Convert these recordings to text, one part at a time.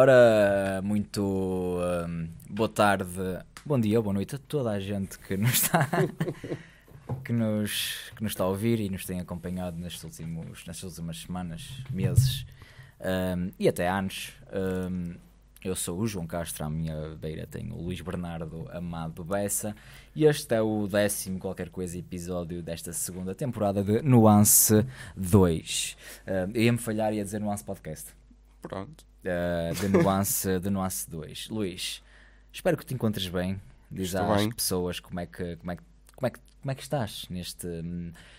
Ora, muito um, boa tarde, bom dia, boa noite a toda a gente que nos está que nos, que nos está a ouvir e nos tem acompanhado nestes últimos, nestas últimas semanas, meses um, e até anos. Um, eu sou o João Castro, à minha beira tenho o Luís Bernardo Amado Bessa e este é o décimo qualquer coisa episódio desta segunda temporada de Nuance 2. Uh, hum, ia-me falhar e ia dizer Nuance Podcast. Pronto uh, de Nuance 2. de nuance dois. Luís, espero que te encontres bem. Diz Estou às bem. pessoas como é, que, como, é que, como, é que, como é que estás neste,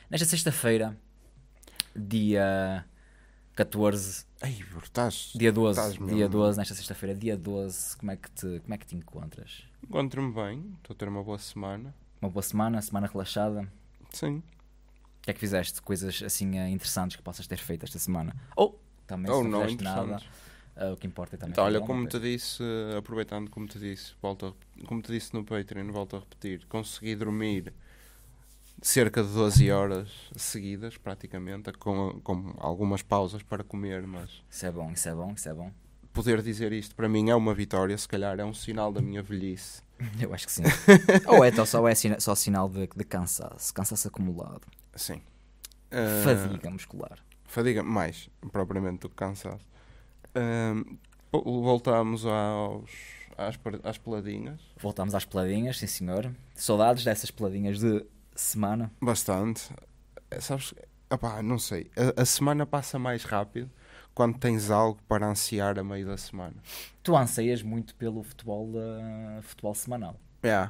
nesta sexta-feira, dia 14. Ei, estás, dia 12, estás dia 12 nesta sexta-feira, dia 12, como é que te, como é que te encontras? Encontro-me bem, estou a ter uma boa semana. Uma boa semana, semana relaxada. Sim. O que é que fizeste? Coisas assim eh, interessantes que possas ter feito esta semana? Oh, Ou também se não, não fizeste nada. Ah, o que importa também. Então, é olha, como te disse, eh, aproveitando como te disse, volto a, como te disse no Patreon, volto a repetir, consegui dormir cerca de 12 horas seguidas, praticamente, com, com algumas pausas para comer, mas... Isso é bom, isso é bom, isso é bom. Poder dizer isto para mim é uma vitória, se calhar é um sinal da minha velhice. Eu acho que sim. Ou então é, só é sina só sinal de, de cansaço, cansaço acumulado. Sim. Uh... Fadiga eh, muscular. Fadiga mais, propriamente, do que cansaço. Um, voltámos aos, às, às peladinhas. Voltámos às peladinhas, sim senhor. Saudades dessas peladinhas de semana? Bastante. Eh, sabes, opá, não sei. A, a semana passa mais rápido quando tens algo para ansiar a meio da semana. Tu anseias muito pelo futebol, uh, futebol semanal. É.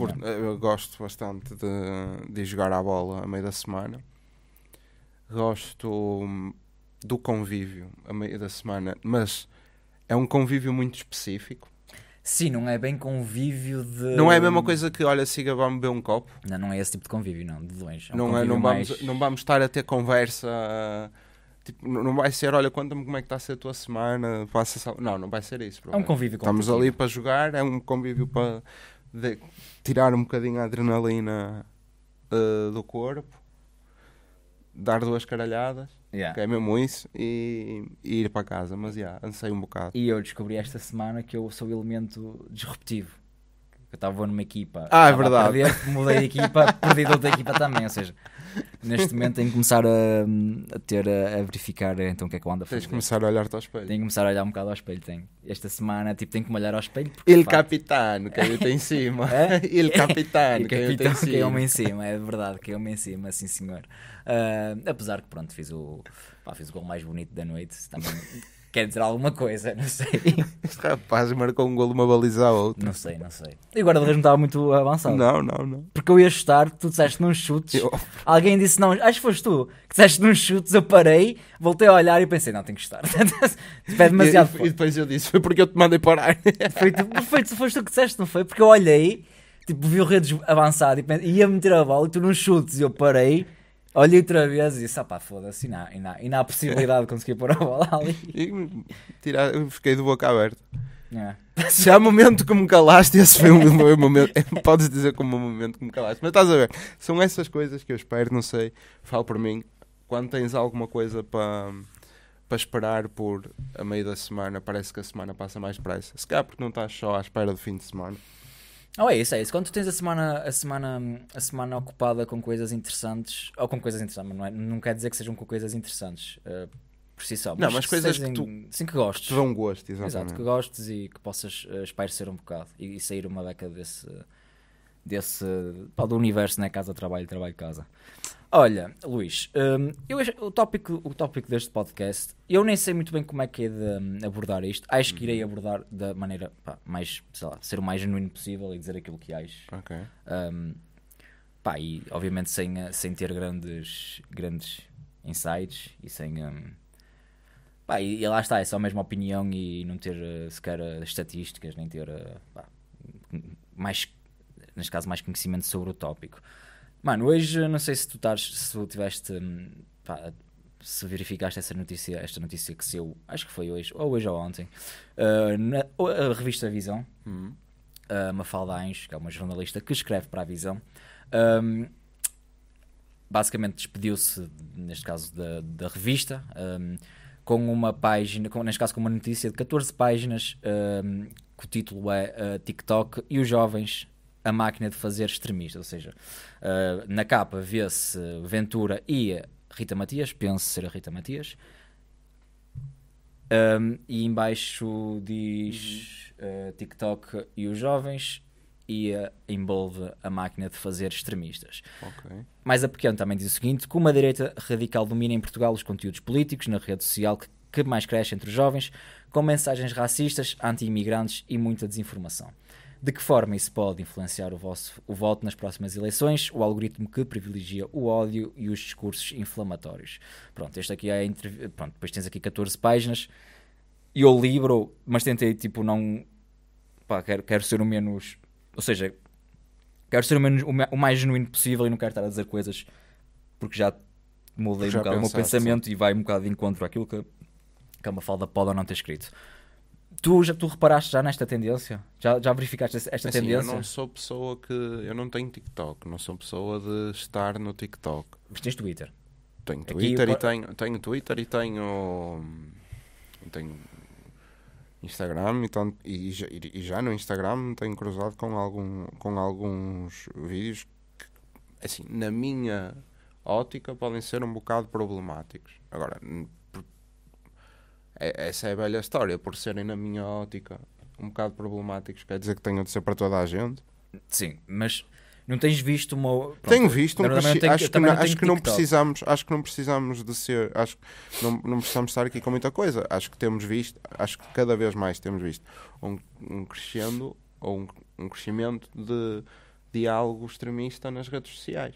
Eh, eu gosto bastante de, de jogar a bola a meio da semana. Gosto hum, do convívio a meio da semana, mas é um convívio muito específico. Sim, não é bem convívio de. Não é a mesma coisa que, olha, siga, vamos beber um copo. Não, não é esse tipo de convívio, não, de longe. É um não, é, não, vamos, mais... não vamos estar a ter conversa. Tipo, não vai ser, olha, conta-me como é que está a ser a tua semana. Passa não, não vai ser isso. É um convívio Estamos ali para jogar, é um convívio para de, tirar um bocadinho a adrenalina uh, do corpo, dar duas caralhadas. Yeah. Que é mesmo isso e, e ir para casa, mas já, yeah, ansei um bocado. E eu descobri esta semana que eu sou elemento disruptivo. Eu estava numa equipa. Ah, é verdade. A perder, mudei de equipa, perdi de outra equipa também. Ou seja, neste momento tenho que começar a, a ter a, a, verificar então o que é que eu ando a fazer. Tens que começar a olhar-te ao espelho. Tenho que começar a olhar um bocado ao espelho, tenho. Esta semana, tipo, tenho que me olhar ao espelho. Porque, ele capitano, caiu-te em cima. Il Ele capitano, caiu-te em cima. Caiu-me em cima, é verdade, caiu-me em cima, sim senhor. Uh, apesar que, pronto, fiz o, pá, fiz o gol mais bonito da noite. Também quer dizer alguma coisa, não sei. Este rapaz marcou um golo, uma baliza a outra. Não sei, não sei. E o guarda-redes não estava muito avançado. Não, não, não. Porque eu ia chutar, tu disseste num chutes. Eu... Alguém disse não, acho que foste tu que disseste num chutes. Eu parei, voltei a olhar e pensei, não, tenho que chutar. Pé tipo, demasiado. E, e, depois eu disse, foi porque eu te mandei parar. Foi tu, foi, tu, foste tu que disseste, não foi? Porque eu olhei, tipo, vi o redes avançado e ia meter a bola e tu num chutes. E eu parei. Olhei outra vez e disse: ah pá, foda-se, e não há possibilidade de conseguir pôr a bola ali. E tirar, eu fiquei de boca aberta. É. Já o momento que me calaste, esse foi o meu momento. É, podes dizer como o momento que me calaste, mas estás a ver, são essas coisas que eu espero, não sei, falo por mim. Quando tens alguma coisa para para esperar por a meio da semana, parece que a semana passa mais depressa. Se calhar porque não estás só à espera do fim de semana. Oh, é isso, é isso. Quando tu tens a semana, a semana, a semana ocupada com coisas interessantes, ou com coisas interessantes, mas não, é, não quer dizer que sejam com coisas interessantes uh, por si só. Mas não, mas coisas que, tu, sim, que gostes. Que te dão gosto, exatamente. Exato, que gostes e que possas uh, espairecer um bocado e, e sair uma década desse. Uh, desse pá, do universo, né? Casa, trabalho, trabalho, casa. Olha, Luís, um, eu, o, tópico, o tópico deste podcast, eu nem sei muito bem como é que é de hum, abordar isto. Acho que irei uhum. abordar da maneira pá, mais, sei lá, ser o mais genuíno possível e dizer aquilo que acho. Ok. Um, pá, e obviamente sem, sem ter grandes, grandes insights e sem. Um, pá, e, e, lá está, é só a mesma opinião e não ter eh, sequer eh, estatísticas, nem ter eh, pá, mais neste caso, mais conhecimento sobre o tópico. Mano, hoje não sei se tu estás, se tu tiveste, hum, pá, se verificaste essa notícia, esta notícia que saiu, acho que foi hoje, ou hoje ou ontem, uh, na, a revista Visão, hum. uh, Mafalda Ains, que é uma jornalista que escreve para a Visão, um, basicamente despediu-se, neste caso, da, da revista, um, com uma página, com, neste caso com uma notícia de 14 páginas, um, que o título é uh, TikTok e os jovens a máquina de fazer extremista. Ou seja, uh, na capa vê-se Ventura e Rita Matias, penso ser a Rita Matias. Um, e embaixo diz uhum. uh, TikTok e os jovens e envolve a máquina de fazer extremistas. Okay. Mais a pequeno também diz o seguinte, como a direita radical domina em Portugal os conteúdos políticos na rede social que, que mais cresce entre os jovens, com mensagens racistas, anti-imigrantes e muita desinformação. De que forma isso pode influenciar o vosso o voto nas próximas eleições? O algoritmo que privilegia o ódio e os discursos inflamatórios. Pronto, este aqui é entrevista pronto, depois tens aqui 14 páginas. E eu libro, mas tentei tipo não pá, quero, quero ser o menos, ou seja, quero ser o menos o mais genuíno possível e não quero estar a dizer coisas porque já mudei um bocado o meu pensamento e vai um bocado de encontro àquilo que, que a Mafalda pode ou não ter escrito. Tu já tu reparaste já nesta tendência? Já, já verificaste esta é assim, tendência? Eu não sou pessoa que. Eu não tenho TikTok, não sou pessoa de estar no TikTok. Mas tens Twitter? Tenho Twitter Aqui, e tenho, tenho Twitter e tenho. Hum, tenho Instagram e, tanto, e, já, e já no Instagram me tenho cruzado com, algum, com alguns vídeos que, assim, na minha ótica, podem ser um bocado problemáticos. Agora, é, essa é a velha história, por serem, na minha ótica, um bocado problemáticos, quer dizer que tenham de ser para toda a gente. Sim, mas não tens visto uma. Pronto, tenho visto, um preci... tenho, acho, que não, não acho que não precisamos, acho que não precisamos de ser, acho que não, não precisamos estar aqui com muita coisa. Acho que temos visto, acho que cada vez mais temos visto um, um crescendo ou um, um crescimento de diálogo extremista nas redes sociais.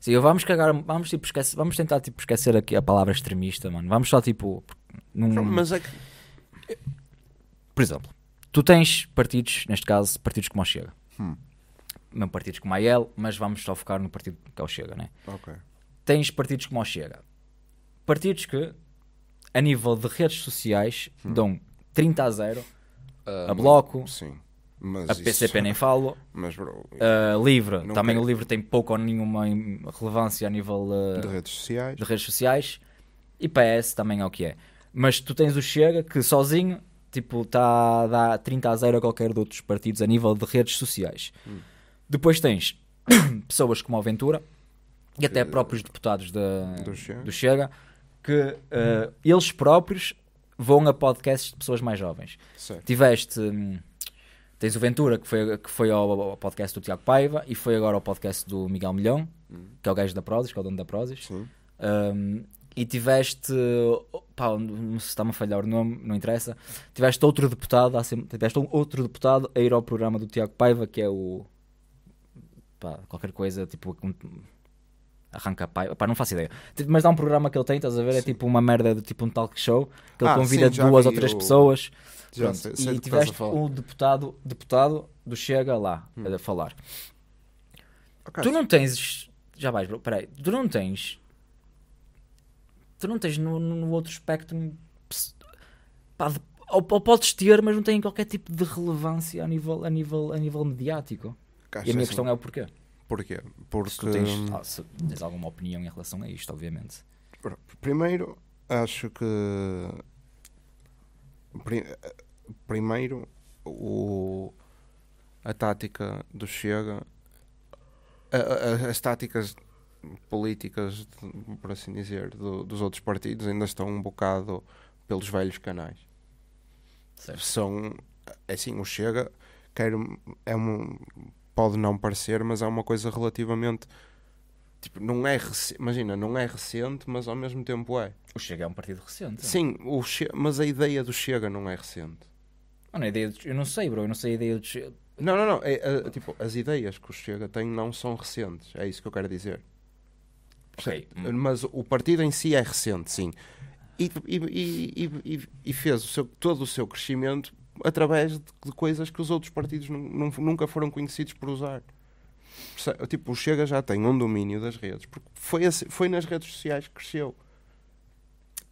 Sim, vamos cagar, vamos, tipo, esquecer, vamos tentar tipo, esquecer aqui a palavra extremista, mano. Vamos só tipo. Num... Mas é que... Por exemplo, tu tens partidos, neste caso, partidos como o Chega. Hum. Não partidos como a mas vamos só focar no partido que é o Chega, né? Ok. Tens partidos como o Chega. Partidos que, a nível de redes sociais, hum. dão 30 a 0 uh, ah, a bloco. Sim mas a PCP isso... nem falo. Mas, bro, uh, Livre, também quero. o Livre tem pouco ou nenhuma relevância a nível uh, de, redes sociais. de redes sociais. E PS também é o que é. Mas tu tens o Chega que sozinho tipo está a dar 30 a 0 a qualquer de outros partidos a nível de redes sociais. Hum. Depois tens pessoas como a Ventura e até uh, próprios deputados de, do, Chega. do, Chega. que hum. eles próprios vão a podcasts de pessoas mais jovens. Tiveste. Hum, Tens o Ventura, que foi, que foi ao, ao podcast do Tiago Paiva e foi agora ao podcast do Miguel Milhão, uhum. que é o gajo da Prozis, que é o dono da Prozis. Um, e tiveste, pá, não se está-me a falhar o nome, não interessa. Tiveste outro deputado, tiveste um outro deputado a ir ao programa do Tiago Paiva, que é o pá, qualquer coisa, tipo, Arranca Pai, pá, não faço ideia. Tipo, mas dá um programa que ele tem, estás a ver? É sim. É tipo uma merda de tipo um talk show que ele ah, convida sim, duas ou três o... pessoas. Já, sei, sei e tiveste um deputado, deputado do Chega lá hum. a falar. Okay. Tu não tens. Já vais, bro, peraí. Tu não tens. Tu não tens no, no outro espectro. Pá, de, ou, ou, podes ter, mas não tem qualquer tipo de relevância a nível, a nível, a nível mediático. Caixa, e a minha questão é o porquê. Porquê? Porque. Se tu tens, ah, se tens alguma opinião em relação a isto, obviamente. Primeiro, acho que. Primeiro, o, a tática do Chega, a, a, as táticas políticas, por assim dizer, do, dos outros partidos ainda estão um bocado pelos velhos canais. Certo. São, assim, o Chega quer, é um, pode não parecer, mas é uma coisa relativamente. Tipo, não é rec... imagina, não é recente, mas ao mesmo tempo é. O Chega é um partido recente. Sim, o che... mas a ideia do Chega não é recente. Mano, ah, é a ideia do... Eu não sei, bro, eu não sei a ideia do Chega. Não, não, não. É, é, tipo, as ideias que o Chega tem não são recentes. É isso que eu quero dizer. Okay. Hum. Mas o partido em si é recente, sim. E, e, e, e fez o seu, todo o seu crescimento através de, coisas que os outros partidos nunca foram conhecidos por usar. Tipo, o Chega já tem um domínio das redes, porque foi, assim, foi nas redes sociais que cresceu.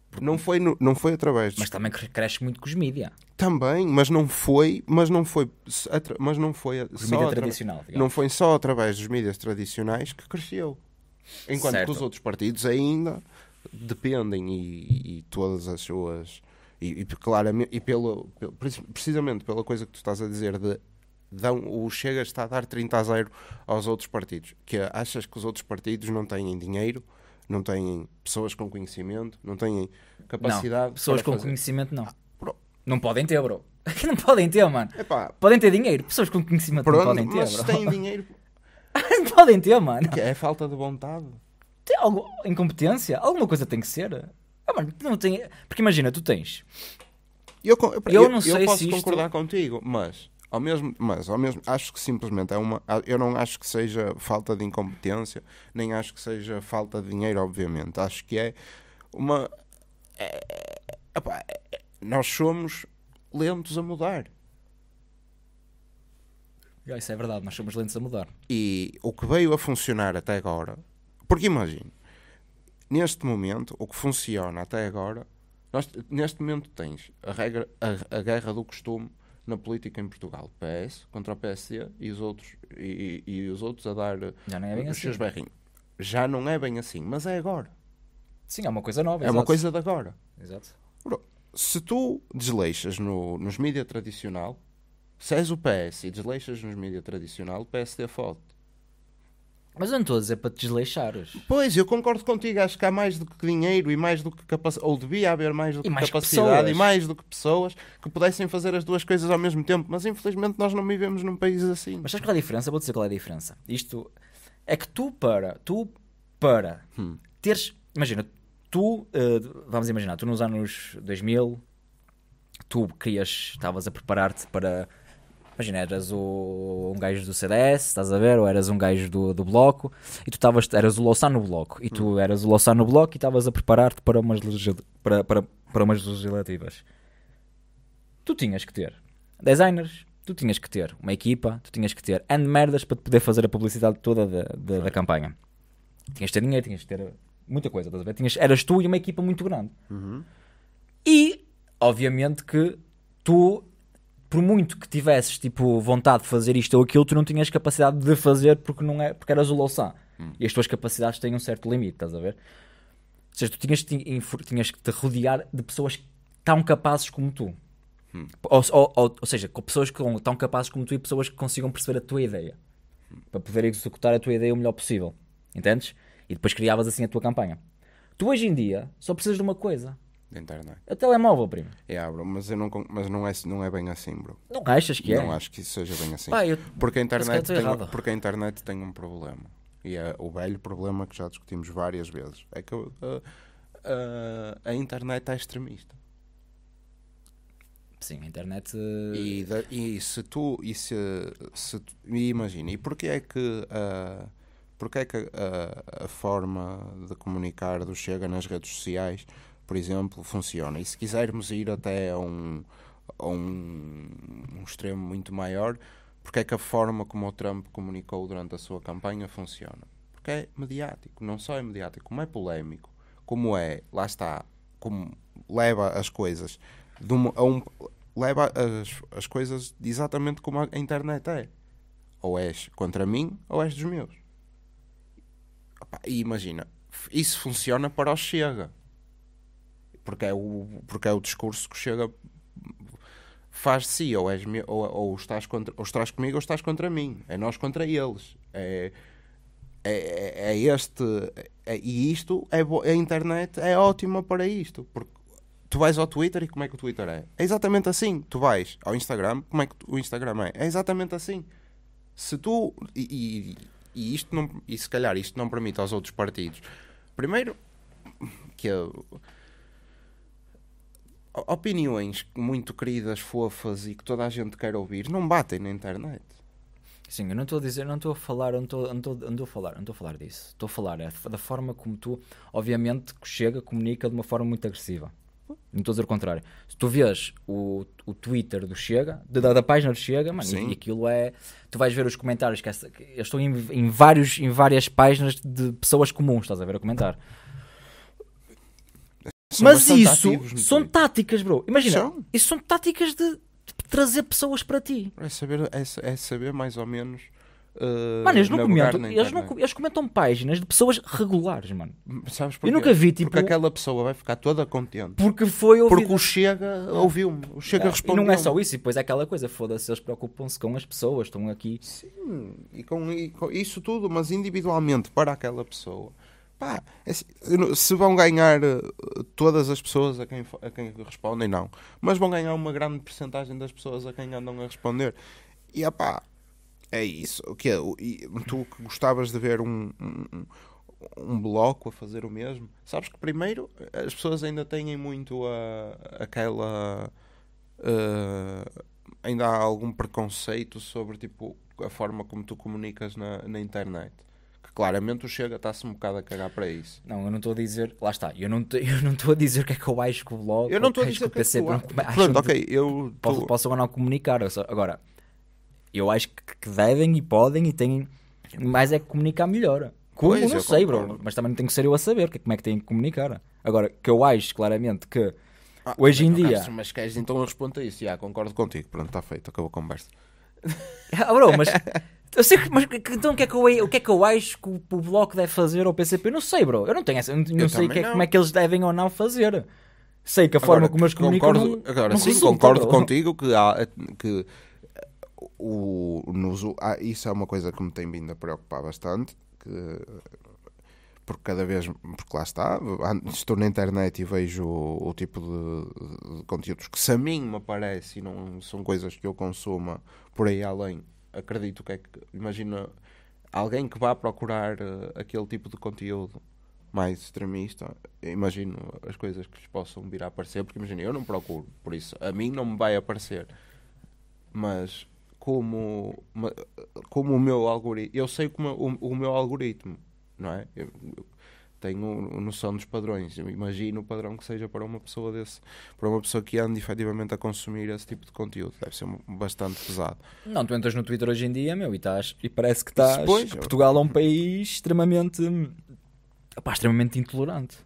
Porque... Não foi, no, não foi através Mas também cresce muito com os mídia. Também, mas não foi, mas não foi, mas não foi só tradicional, digamos. não foi só através dos mídias tradicionais que cresceu. Enquanto certo. que os outros partidos ainda dependem e, e todas as suas e, e, claramente, e pelo, pelo, precisamente pela coisa que tu estás a dizer de dão, o Chega está a dar 30 a 0 aos outros partidos, que achas que os outros partidos não têm dinheiro, não têm pessoas com conhecimento, não têm capacidade. Não, pessoas com fazer. conhecimento não. Ah, não podem ter, bro. não podem ter, mano. Epá. Podem ter dinheiro, pessoas com conhecimento Pronto, não podem ter, mas bro. têm dinheiro. não podem ter, mano. Que é falta de vontade. Tem algo, incompetência? Alguma coisa tem que ser. Ah, mano, não tem... Porque imagina, tu tens... Eu, eu, eu, eu não sei eu posso se concordar isto... contigo, mas ao mesmo, mas ao mesmo, acho que simplesmente é uma, eu não acho que seja falta de incompetência, nem acho que seja falta de dinheiro, obviamente. Acho que é uma, é, opa, é, é, é, nós somos lentos a mudar. Ah, isso é verdade, nós somos lentos a mudar. E o que veio a funcionar até agora, porque imagina neste momento, o que funciona até agora, nós, neste momento tens a, regra, a, a, guerra do costume na política em Portugal. PS contra o PSD e os outros, e, e os outros a dar Já não é bem os eh, assim. seus berrinhos. Já não é bem assim, mas é agora. Sim, é uma coisa nova. É exato. uma coisa de agora. Exato. Se tu desleixas no, nos mídias tradicional, se és o PS e desleixas nos mídias tradicional, o PSD é fode. Mas eu não estou a dizer para te desleixares. Pois, eu concordo contigo. Acho que há mais do que dinheiro e mais do que capacidade. Ou devia haver mais do que mais capacidade que e mais do que pessoas que pudessem fazer as duas coisas ao mesmo tempo. Mas infelizmente nós não vivemos num país assim. Mas sabes qual é a diferença? Vou dizer qual é a diferença. Isto é que tu para, tu para hum. teres. Imagina, tu, uh, vamos imaginar, tu nos anos 2000, tu querias, estavas a preparar-te para Imagina, eras o, um gajo do CDS, estás a ver? Ou eras um gajo do, do bloco e tu tavas, eras o Lossá no bloco e tu hum. eras o Lossá no bloco e estavas a preparar-te para umas, para, para, para umas legislativas. Tu tinhas que ter designers, tu tinhas que ter uma equipa, tu tinhas que ter and merdas para te poder fazer a publicidade toda da, da, da campanha. Tinhas que ter dinheiro, tinhas que ter muita coisa, estás a ver? Tinhas, eras tu e uma equipa muito grande. Uhum. E, obviamente, que tu por muito que tivesses tipo, vontade de fazer isto ou aquilo, tu não tinhas capacidade de fazer porque, não é, porque eras o Louçã. Hum. E as tuas capacidades têm um certo limite, estás a ver? Ou seja, tu tinhas, tinhas que te rodear de pessoas tão capazes como tu. Hum. Ou, ou, ou, seja, com pessoas que são tão capazes como tu e pessoas que consigam perceber a tua ideia. Hum. Para poder executar a tua ideia o melhor possível. Entendes? E depois criavas assim a tua campanha. Tu hoje em dia só precisas de uma coisa a internet. É? é telemóvel, primo. Yeah, é, bro, mas eu não, mas não, é, não é bem assim, bro. Não achas que é? Não acho que isso seja bem assim. eu... porque, a internet tem, porque a internet tem um problema. E é o velho problema que já discutimos várias vezes. É que uh, uh, a internet é extremista. Sim, a internet. Eh, e, e se tu. E se, se, e imagina, e porquê é que. Uh, Porquê é que a, a forma de comunicar do Chega nas redes sociais por exemplo, funciona. E se quisermos ir até a um, a um, um extremo muito maior, porque é que a forma como o Trump comunicou durante a sua campanha funciona? Porque é mediático, não só é mediático, como é polémico, como é, lá está, como leva as coisas uma, a um, leva as, as coisas exatamente como a internet é. Ou és contra mim ou és dos meus. E imagina, isso funciona para o Chega porque é o, porque é o discurso que chega faz de si, ou, és, ou, ou, estás contra, ou estás comigo ou estás contra mim, é nós contra eles. É, é, é, é este. É, e isto, é a internet é ótima para isto, porque tu vais ao Twitter e como é que o Twitter é? É exatamente assim. Tu vais ao Instagram, como é que o Instagram é? É exatamente assim. Se tu. E, e isto não, e se calhar isto não permite aos outros partidos. Primeiro, que eu opiniões muito queridas, fofas e que toda a gente quer ouvir não batem na internet. Sim, eu não estou a dizer, não estou a falar, não estou, não estou, não a falar, não estou a falar disso. Estou a falar é da forma como tu, obviamente, chega, comunica de uma forma muito agressiva. Não estou a dizer o contrário. Se tu vês o, o Twitter do Chega, da, da página do Chega, mano, e, aquilo é. Tu vais ver os comentários que, essa, que eu estou em, em, vários, em várias páginas de pessoas comuns, estás a ver a comentar. São mas isso são táticas, bro. Imagina, são? isso são táticas de trazer pessoas para ti. É saber, é, é saber mais ou menos. Uh, mano, eles não comentam, eles, não, eles comentam páginas de pessoas regulares, mano. Sabes porquê? Eu nunca vi, tipo. Porque aquela pessoa vai ficar toda contente. Porque foi ouvido. Porque o Chega ouviu-me, o Chega é, respondeu. E não é só isso, e depois é aquela coisa, foda-se, eles preocupam-se com as pessoas, estão aqui. Sim, e com, e com isso tudo, mas individualmente para aquela pessoa Pá, é assim, se vão ganhar eh, todas as pessoas a quem, a quem respondem, não. Mas vão ganhar uma grande porcentagem das pessoas a quem andam a responder. E pá, é isso. O que é? Tu que gostavas de ver um, um, um, bloco a fazer o mesmo, sabes que primeiro eh, as pessoas ainda têm muito a, aquela. Uh, ainda há algum preconceito sobre tipo a forma como tu comunicas na, na internet claramente o Chega está-se um bocado a cagar para isso. Não, eu não estou a dizer, lá está, eu não estou a dizer o que é que eu acho é que o blog, eu não estou a dizer que o que, é que eu acho. Pronto, ok, eu tô... possam ou não comunicar. Agora, eu acho que devem e podem e têm, mas é que comunicar melhor. Como? Pois, não sei, concordo. bro, mas também não tenho que ser eu a saber é que, como é que têm que comunicar. Agora, que eu acho claramente que ah, hoje em dia. Castro, mas queres então eu respondo a isso? Já, concordo contigo, pronto, está feito, acabou a conversa. ah, bro, mas. Eu sei, mas então o que, é que eu, o que é que eu acho que o, o Bloco deve fazer ao PCP? Eu não sei, bro. Eu não tenho essa. Não, não sei que é, não. como é que eles devem ou não fazer. Sei que a agora, forma como eles comunicam. Concordo, não, agora, sim, resulta, concordo bro. contigo que, há, que o, nos, ah, isso é uma coisa que me tem vindo a preocupar bastante. Que, porque cada vez, porque lá está, estou na internet e vejo o, o tipo de, de, conteúdos que se a mim me aparece e não são coisas que eu consuma por aí além acredito que é que, imagina, alguém que vá procurar uh, aquele tipo de conteúdo mais extremista, imagino as coisas que possam vir a aparecer, porque imagina, eu não procuro, por isso, a mim não me vai aparecer. Mas como, como o meu algoritmo, eu sei como o, o meu algoritmo, não é? Eu, tenho noção dos padrões. Eu imagino o padrão que seja para uma pessoa desse, para uma pessoa que ande efetivamente a consumir esse tipo de conteúdo. Deve ser bastante pesado. Não, tu entras no Twitter hoje em dia, meu, e estás, e parece que estás que Portugal é um país extremamente opá, extremamente intolerante.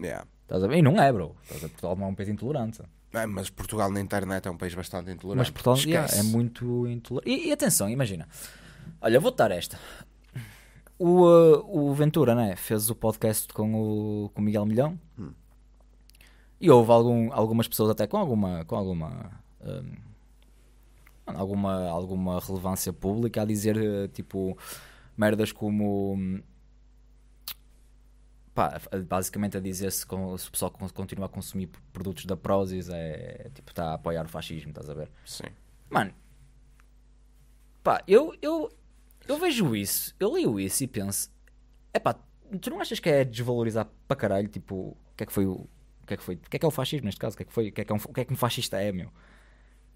Yeah. Estás a ver? E não é, bro. Estás a Portugal não é um país intolerante. É, mas Portugal na internet é um país bastante intolerante. Mas Portugal yeah, é muito intolerante. E, e atenção, imagina. Olha, vou dar esta. O, uh, o Ventura, né? Fez o podcast com o com Miguel Milhão. Hum. E houve algum, algumas pessoas até com alguma. Com alguma hum, alguma, alguma relevância pública a dizer eh, tipo merdas como hum, pá, basicamente a dizer se, com, se o pessoal continua a consumir produtos da Prozis é tipo está a apoiar o fascismo, estás a ver? Sim. Mano, pá, eu, eu eu vejo isso, eu leio isso e penso: é pá, tu não achas que é desvalorizar para caralho? Tipo, o que é que foi o. O que é que foi? O que é que é o fascismo neste caso? O que é que foi? O que é que é um, o que é que um fascista é, meu?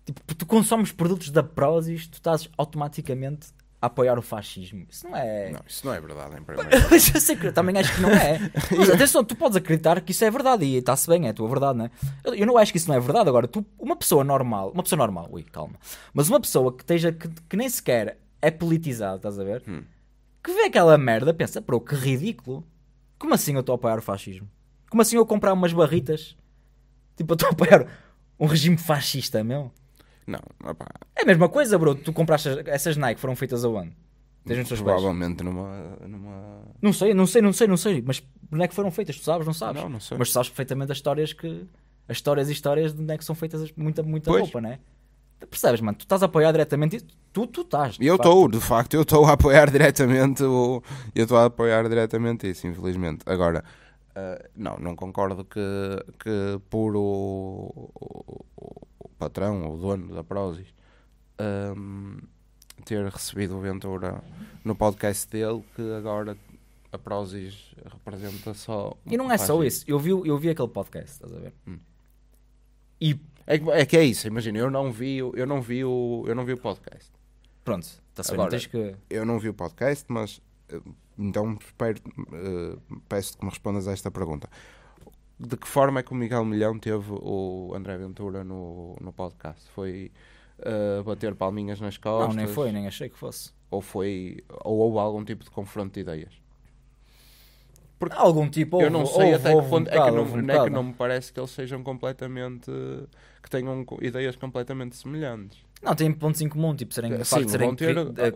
Tipo, tu consomes produtos da Prozis, tu estás automaticamente a apoiar o fascismo. Isso não é. Não, isso não é verdade, em primeiro lugar. eu sei também acho que não é. Mas atenção, tu podes acreditar que isso é verdade e está-se bem, é a tua verdade, não é? Eu, eu, não acho que isso não é verdade. Agora, tu, uma pessoa normal, uma pessoa normal, ui, calma, mas uma pessoa que, esteja, que, que nem sequer é politizado, estás a ver? Hum. Que vê aquela merda, pensa, pro, que ridículo. Como assim eu estou a apoiar o fascismo? Como assim eu comprar umas barritas? Tipo, eu estou a apoiar um regime fascista, meu? Não, opa. É a mesma coisa, bro. Tu compraste essas Nike, foram feitas aonde? Provavelmente numa, numa. Não sei, não sei, não sei, não sei. Mas onde é que foram feitas? Tu sabes, não sabes? Não, não sei. Mas tu sabes perfeitamente as histórias que. As histórias e histórias de onde é que são feitas muita, muita pois. roupa, né? Percebes, mano? Tu estás a apoiar diretamente Tu, tu estás. Eu estou, de facto, eu estou a apoiar diretamente o. Eu estou a apoiar diretamente isso, infelizmente. Agora, uh, não, não concordo que, que por o, o, o patrão, o dono da Prozis, um, ehm, ter recebido o Ventura no podcast dele, que agora a Prozis representa só. E não é só isso. Eu vi, eu vi aquele podcast, estás a ver? Hum. E é, é que é isso, imagina, eu não vi, eu não vi o, eu não vi o podcast. Pronto, está certo. Agora, que... Eu não vi o podcast, mas eh, então espero, uh, eh, peço que me respondas a esta pergunta. De que forma é que o Miguel Milhão teve o André Ventura no, no podcast? Foi uh, bater palminhas nas costas? Não, nem foi, nem achei que fosse. Ou foi, ou houve algum tipo de confronto de ideias? Porque Algum tipo Eu não sei até que ponto. É que, não, é que não me parece que eles sejam completamente. que tenham ideias completamente semelhantes. Não, têm pontos em comum, tipo serem, eh, Sim, de serem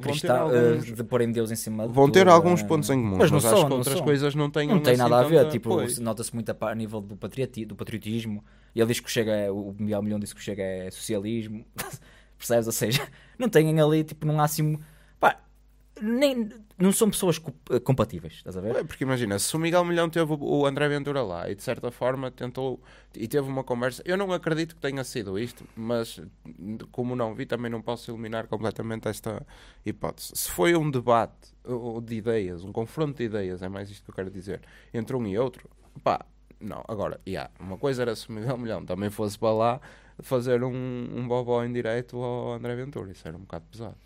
cristal ter, eh, eh, de porem Deus em cima de Vão ter alguns pontos em comum, mas, não são, outras coisas não têm Não tem assim nada a ver, tipo, nota-se muito a, nível do, patriotismo. Ele diz que chega, o Miguel Milhão disse que chega é socialismo, percebes? Ou seja, não têm ali, tipo, não há assim nem, não são pessoas eh, compatíveis, estás a ver? É, porque imagina, se o Miguel Milhão teve o André Ventura lá e de certa forma tentou e teve uma conversa, eu não acredito que tenha sido isto, mas como não vi, também não posso eliminar completamente esta hipótese. Se foi um debate de ideias, um confronto de ideias, é mais isto que eu quero dizer, entre um e outro, pá, não. Agora, yeah, uma coisa era se o Miguel Milhão também fosse para lá fazer um, um bobó em direito ao André Ventura, isso era um bocado pesado.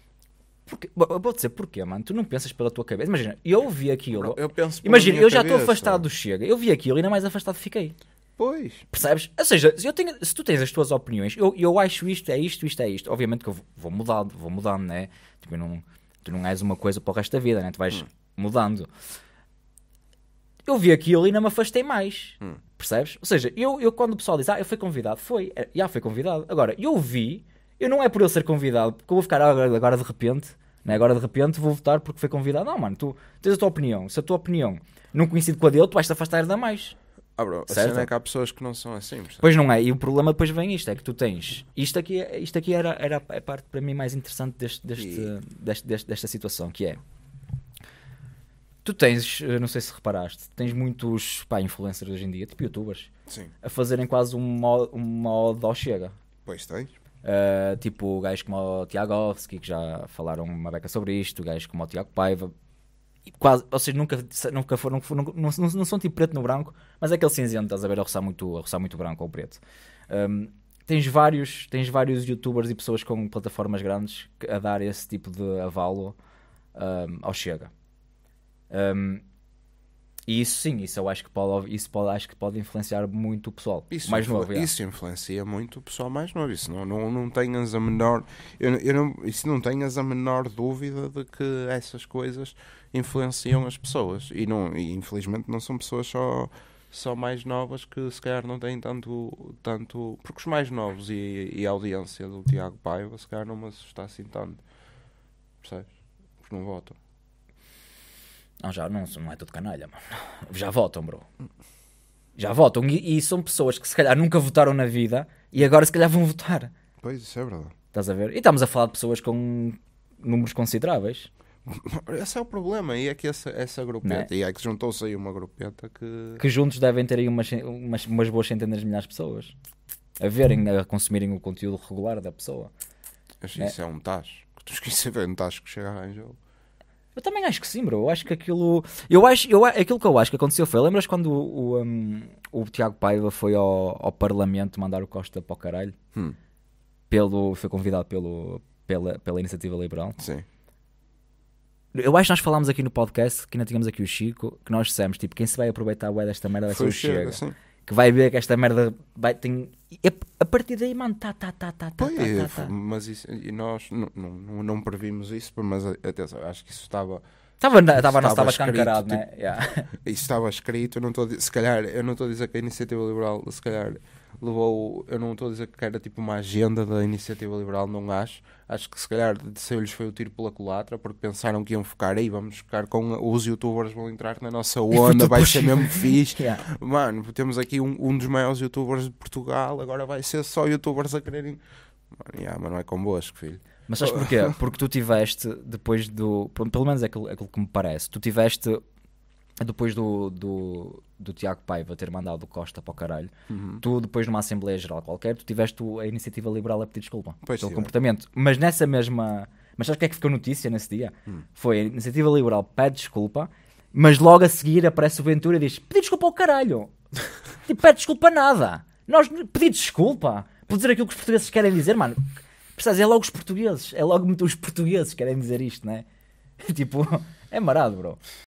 Porque, vou dizer porquê, mano. Tu não pensas pela tua cabeça. Imagina, eu vi aquilo. Eu penso Imagina, eu já estou afastado do Chega. Eu vi aquilo e ainda mais afastado fiquei. Pois. Percebes? Ou seja, se, eu tenho, se tu tens as tuas opiniões, eu, eu acho isto, é isto, isto, é isto. Obviamente que eu vou mudando, vou mudando, né? Tipo, não, tu não és uma coisa para o resto da vida, né? Tu vais hum. mudando. Eu vi aquilo e não me afastei mais. Hum. Percebes? Ou seja, eu, eu quando o pessoal diz, ah, eu fui convidado, foi. É, já fui convidado. Agora, eu vi eu não é por ele ser convidado, porque eu vou ficar agora, agora de repente, né? agora de repente vou votar porque foi convidado. Não, mano, tu tens a tua opinião. Se a tua opinião não coincide com a dele, tu vais te afastar ainda mais. Ah, bro, certo? a é que há pessoas que não são assim. Portanto. Pois não é, e o problema depois vem isto: é que tu tens. Isto aqui, isto aqui era, era a parte para mim mais interessante deste, deste, e... deste, deste desta situação, que é. Tu tens, não sei se reparaste, tens muitos pá, influencers hoje em dia, tipo youtubers, Sim. a fazerem quase um modo, um modo ao chega. Pois tens. Uh, tipo gajos como o Tiagovski, que já falaram uma beca sobre isto, gajos como o Tiago Paiva, quase, ou seja, nunca, nunca foram, nunca foram não, não, não, são tipo preto no branco, mas é aquele cinzento, estás a ver, a roçar muito, a roçar muito branco ou preto. Um, tens vários, tens vários youtubers e pessoas com plataformas grandes a dar esse tipo de avalo um, ao Chega. Um, e isso sim, isso eu acho que pode, isso pode, acho que pode influenciar muito o pessoal isso mais novo. Isso influencia muito o pessoal mais novo. Isso não, não, não tenhas a menor. Eu, eu não, isso não tenhas a menor dúvida de que essas coisas influenciam as pessoas. E, não, e infelizmente não são pessoas só, só mais novas que se calhar não têm tanto. tanto porque os mais novos e, e a audiência do Tiago Paiva se calhar não me assusta assim tanto. Percebes? Porque não votam. Não, já não, não é tudo canalha, mano. Já votam, bro. Já votam. E, e são pessoas que se calhar nunca votaram na vida e agora se calhar vão votar. Pois, isso é verdade. Estás a ver? E estamos a falar de pessoas com números consideráveis. Esse é o problema, e é que essa, essa grupeta, é? e é que juntou-se aí uma grupeta que. Que juntos devem ter aí umas, umas, umas boas centenas de milhares de pessoas a verem, né, a consumirem o conteúdo regular da pessoa. Né? Isso é, é um tacho. Tu esqueces de ver um tacho que chega a Angel. Eu também acho que sim, bro. Eu acho que aquilo. Eu acho, eu, aquilo que eu acho que aconteceu foi. Lembras quando o, o, um, o Tiago Paiva foi ao, ao, Parlamento mandar o Costa para o caralho? Hum. Pelo, foi convidado pelo, pela, pela Iniciativa Liberal. Sim. Eu acho que nós falámos aqui no podcast, que ainda tínhamos aqui o Chico, que nós dissemos, tipo, quem se vai aproveitar ué, desta merda vai ser o Chega. Chega. Que vai ver que esta merda vai, tem, a partir daí, mano, tá, tá, tá, tá, tá, tá, tá, tá. Mas isso, e nós não, não, não previmos isso, mas atenção, acho que isso estava. Estava, estava, estava, estava escancarado, tipo, né? Yeah. Isso estava escrito, não tô, se calhar, eu não estou a dizer que a iniciativa liberal, se calhar levou, eu não estou a dizer que era tipo uma agenda da iniciativa liberal, não acho. Acho que se calhar desceu-lhes foi o tiro pela culatra, porque pensaram que iam focar aí, vamos ficar com os youtubers vão entrar na nossa onda, vai ser mesmo fixe. Yeah. Mano, temos aqui um, um dos maiores youtubers de Portugal, agora vai ser só youtubers a quererem. Mano, yeah, mas não é convosco, filho. Mas sabes porquê? Porque tu tiveste, depois do. Pelo menos é aquilo, é aquilo que me parece, tu tiveste depois do, do, do Tiago Paiva ter mandado o Costa para o caralho, uhum. tu depois numa Assembleia Geral qualquer, tu tiveste a iniciativa liberal a pedir desculpa pois pelo sim, é. comportamento. É. Mas nessa mesma. Mas sabes o que é que ficou notícia nesse dia? Uhum. Foi a iniciativa liberal pede desculpa, mas logo a seguir aparece o Ventura e diz: pedi desculpa ao caralho! e tipo, pede desculpa nada! Nós pedi desculpa por dizer aquilo que os portugueses querem dizer, mano. Percebes? É logo os portugueses, é logo os portugueses querem dizer isto, não é? tipo, é marado, bro.